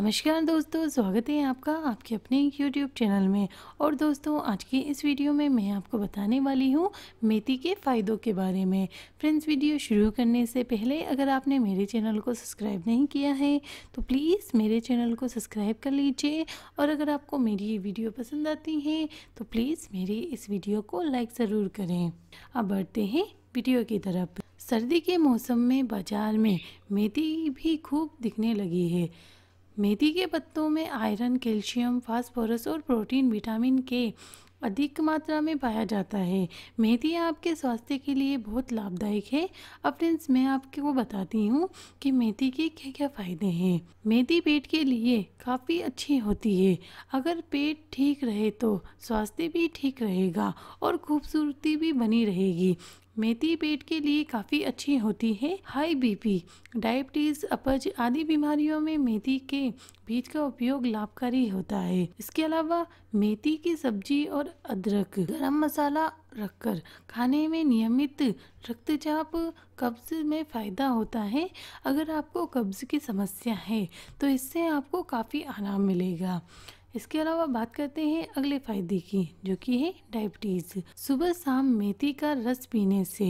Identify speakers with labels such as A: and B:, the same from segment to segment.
A: नमस्कार दोस्तों स्वागत है आपका आपके अपने YouTube चैनल में और दोस्तों आज की इस वीडियो में मैं आपको बताने वाली हूँ मेथी के फ़ायदों के बारे में फ्रेंड्स वीडियो शुरू करने से पहले अगर आपने मेरे चैनल को सब्सक्राइब नहीं किया है तो प्लीज़ मेरे चैनल को सब्सक्राइब कर लीजिए और अगर आपको मेरी ये वीडियो पसंद आती है तो प्लीज़ मेरी इस वीडियो को लाइक ज़रूर करें अब बढ़ते हैं वीडियो की तरफ सर्दी के मौसम में बाज़ार में मेथी भी खूब दिखने लगी है मेथी के पत्तों में आयरन कैल्शियम फास्फोरस और प्रोटीन विटामिन के अधिक मात्रा में पाया जाता है मेथी आपके स्वास्थ्य के लिए बहुत लाभदायक है अब फ्रेंड्स मैं आपको बताती हूँ कि मेथी के क्या क्या फ़ायदे हैं मेथी पेट के लिए काफ़ी अच्छी होती है अगर पेट ठीक रहे तो स्वास्थ्य भी ठीक रहेगा और खूबसूरती भी बनी रहेगी मेथी पेट के लिए काफ़ी अच्छी होती है हाई बीपी डायबिटीज़ अपच आदि बीमारियों में मेथी के बीज का उपयोग लाभकारी होता है इसके अलावा मेथी की सब्जी और अदरक गरम मसाला रखकर खाने में नियमित रक्तचाप कब्ज में फ़ायदा होता है अगर आपको कब्ज की समस्या है तो इससे आपको काफ़ी आराम मिलेगा इसके अलावा बात करते हैं अगले फायदे की जो कि है डायबिटीज़ सुबह शाम मेथी का रस पीने से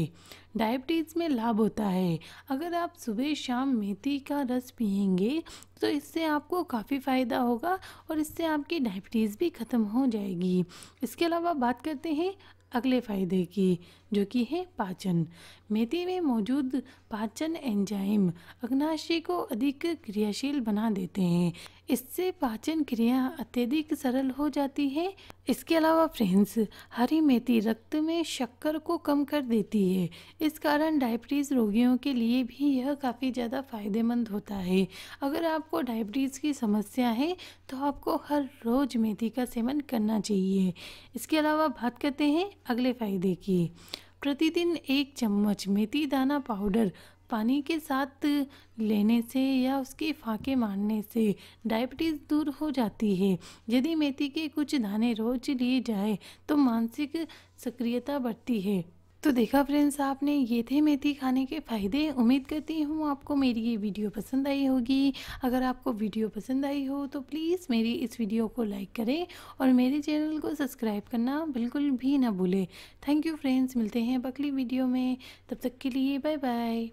A: डायबिटीज़ में लाभ होता है अगर आप सुबह शाम मेथी का रस पियेंगे तो इससे आपको काफ़ी फ़ायदा होगा और इससे आपकी डायबिटीज़ भी ख़त्म हो जाएगी इसके अलावा बात करते हैं अगले फायदे की जो कि है पाचन मेथी में मौजूद पाचन एंजाइम अग्नाशय को अधिक क्रियाशील बना देते हैं इससे पाचन क्रिया अत्यधिक सरल हो जाती है इसके अलावा फ्रेंड्स हरी मेथी रक्त में शक्कर को कम कर देती है इस कारण डायबिटीज़ रोगियों के लिए भी यह काफ़ी ज़्यादा फ़ायदेमंद होता है अगर आपको डायबिटीज़ की समस्या है तो आपको हर रोज़ मेथी का सेवन करना चाहिए इसके अलावा बात करते हैं अगले फ़ायदे की प्रतिदिन एक चम्मच मेथी दाना पाउडर पानी के साथ लेने से या उसके फाके मारने से डायबिटीज़ दूर हो जाती है यदि मेथी के कुछ दाने रोज लिए जाए तो मानसिक सक्रियता बढ़ती है तो देखा फ्रेंड्स आपने ये थे मेथी खाने के फ़ायदे उम्मीद करती हूँ आपको मेरी ये वीडियो पसंद आई होगी अगर आपको वीडियो पसंद आई हो तो प्लीज़ मेरी इस वीडियो को लाइक करें और मेरे चैनल को सब्सक्राइब करना बिल्कुल भी ना भूलें थैंक यू फ्रेंड्स मिलते हैं अगली वीडियो में तब तक के लिए बाय बाय